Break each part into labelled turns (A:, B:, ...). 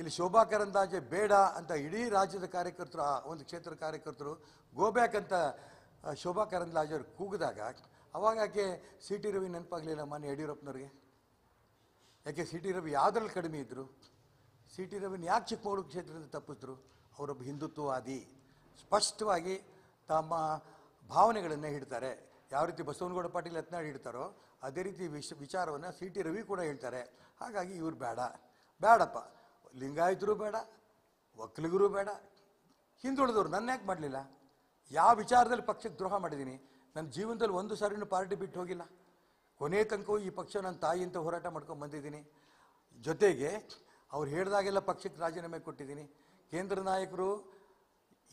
A: ಇಲ್ಲಿ ಶೋಭಾ ಕರಂದಾಜೆ ಬೇಡ ಅಂತ ಇಡೀ ರಾಜ್ಯದ ಕಾರ್ಯಕರ್ತರು ಆ ಒಂದು ಕ್ಷೇತ್ರ ಕಾರ್ಯಕರ್ತರು ಗೋಬ್ಯಾಕ್ ಅಂತ ಶೋಭಾ ಕರಂದ್ಲಾಜೆ ಅವರು ಕೂಗಿದಾಗ ಅವಾಗ ಯಾಕೆ ಸಿ ಟಿ ರವಿ ನೆನಪಾಗಲಿಲ್ಲ ಮನೆ ಯಡಿಯೂರಪ್ಪನವ್ರಿಗೆ ಯಾಕೆ ಸಿ ಟಿ ರವಿ ಯಾವುದ್ರಲ್ಲಿ ಕಡಿಮೆ ಇದ್ದರು ಸಿ ಟಿ ರವಿನ ಯಾಕೆ ಚಿಕ್ಕಮಗಳೂರು ಕ್ಷೇತ್ರದಿಂದ ತಪ್ಪಿಸಿದ್ರು ಅವರೊಬ್ಬ ಹಿಂದುತ್ವವಾದಿ ಸ್ಪಷ್ಟವಾಗಿ ತಮ್ಮ ಭಾವನೆಗಳನ್ನು ಹಿಡ್ತಾರೆ ಯಾವ ರೀತಿ ಬಸವನಗೌಡ ಪಾಟೀಲ್ ಹತ್ನಾಡಿ ಹಿಡ್ತಾರೋ ಅದೇ ರೀತಿ ವಿಶ್ ವಿಚಾರವನ್ನು ಸಿ ಟಿ ರವಿ ಕೂಡ ಹೇಳ್ತಾರೆ ಹಾಗಾಗಿ ಇವ್ರು ಬೇಡ ಬೇಡಪ್ಪ ಲಿಂಗಾಯತರು ಬೇಡ ಒಕ್ಕಲಿಗರು ಬೇಡ ಹಿಂದುಳಿದವರು ನನ್ನ ಯಾಕೆ ಮಾಡಲಿಲ್ಲ ಯಾವ ವಿಚಾರದಲ್ಲಿ ಪಕ್ಷಕ್ಕೆ ದ್ರೋಹ ಮಾಡಿದ್ದೀನಿ ನನ್ನ ಜೀವನದಲ್ಲಿ ಒಂದು ಸಾರಿನೂ ಪಾರ್ಟಿ ಬಿಟ್ಟು ಹೋಗಿಲ್ಲ ಕೊನೆ ತನಕವೂ ಈ ಪಕ್ಷ ನನ್ನ ತಾಯಿಯಿಂದ ಹೋರಾಟ ಮಾಡ್ಕೊಂಡು ಬಂದಿದ್ದೀನಿ ಜೊತೆಗೆ ಅವ್ರು ಹೇಳಿದಾಗೆಲ್ಲ ಪಕ್ಷಕ್ಕೆ ರಾಜೀನಾಮೆ ಕೊಟ್ಟಿದ್ದೀನಿ ಕೇಂದ್ರ ನಾಯಕರು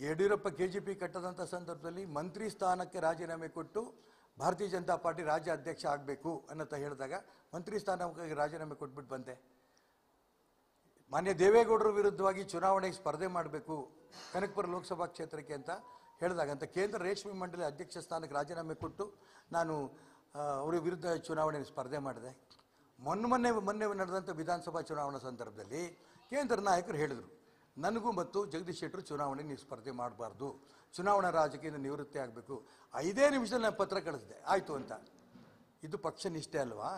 A: ಯಡಿಯೂರಪ್ಪ ಕೆ ಜಿ ಪಿ ಕಟ್ಟದಂಥ ಸಂದರ್ಭದಲ್ಲಿ ಮಂತ್ರಿ ಸ್ಥಾನಕ್ಕೆ ರಾಜೀನಾಮೆ ಕೊಟ್ಟು ಭಾರತೀಯ ಜನತಾ ಪಾರ್ಟಿ ರಾಜ್ಯ ಅಧ್ಯಕ್ಷ ಆಗಬೇಕು ಅನ್ನೋಂತ ಹೇಳಿದಾಗ ಮಂತ್ರಿ ಸ್ಥಾನಕ್ಕಾಗಿ ರಾಜೀನಾಮೆ ಕೊಟ್ಬಿಟ್ಟು ಬಂದೆ ಮಾನ್ಯ ದೇವೇಗೌಡರ ವಿರುದ್ಧವಾಗಿ ಚುನಾವಣೆಗೆ ಸ್ಪರ್ಧೆ ಮಾಡಬೇಕು ಕನಕಪುರ ಲೋಕಸಭಾ ಕ್ಷೇತ್ರಕ್ಕೆ ಅಂತ ಹೇಳಿದಾಗ ಅಂತ ಕೇಂದ್ರ ರೇಷ್ಮೆ ಮಂಡಳಿ ಅಧ್ಯಕ್ಷ ಸ್ಥಾನಕ್ಕೆ ರಾಜೀನಾಮೆ ಕೊಟ್ಟು ನಾನು ಅವರ ವಿರುದ್ಧ ಚುನಾವಣೆ ಸ್ಪರ್ಧೆ ಮಾಡಿದೆ ಮೊನ್ನೆ ಮೊನ್ನೆ ಮೊನ್ನೆ ನಡೆದಂಥ ವಿಧಾನಸಭಾ ಚುನಾವಣಾ ಸಂದರ್ಭದಲ್ಲಿ ಕೇಂದ್ರ ನಾಯಕರು ಹೇಳಿದರು ನನಗೂ ಮತ್ತು ಜಗದೀಶ್ ಶೆಟ್ಟರು ಚುನಾವಣೆ ನೀವು ಸ್ಪರ್ಧೆ ಮಾಡಬಾರ್ದು ಚುನಾವಣಾ ರಾಜಕೀಯದ ನಿವೃತ್ತಿ ಆಗಬೇಕು ಐದೇ ನಿಮಿಷದಲ್ಲಿ ನಾನು ಪತ್ರ ಕಳಿಸಿದೆ ಆಯಿತು ಅಂತ ಇದು ಪಕ್ಷ ನಿಷ್ಠೆ ಅಲ್ವಾ